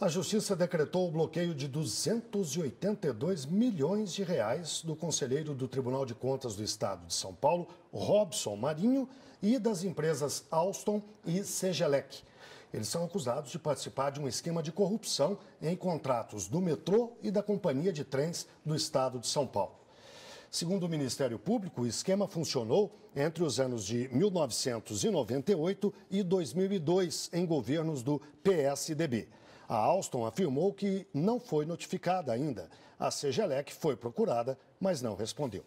A Justiça decretou o bloqueio de 282 milhões de reais do conselheiro do Tribunal de Contas do Estado de São Paulo, Robson Marinho, e das empresas Alstom e Segelec. Eles são acusados de participar de um esquema de corrupção em contratos do metrô e da Companhia de Trens do Estado de São Paulo. Segundo o Ministério Público, o esquema funcionou entre os anos de 1998 e 2002 em governos do PSDB. A Alstom afirmou que não foi notificada ainda. A Segelec foi procurada, mas não respondeu.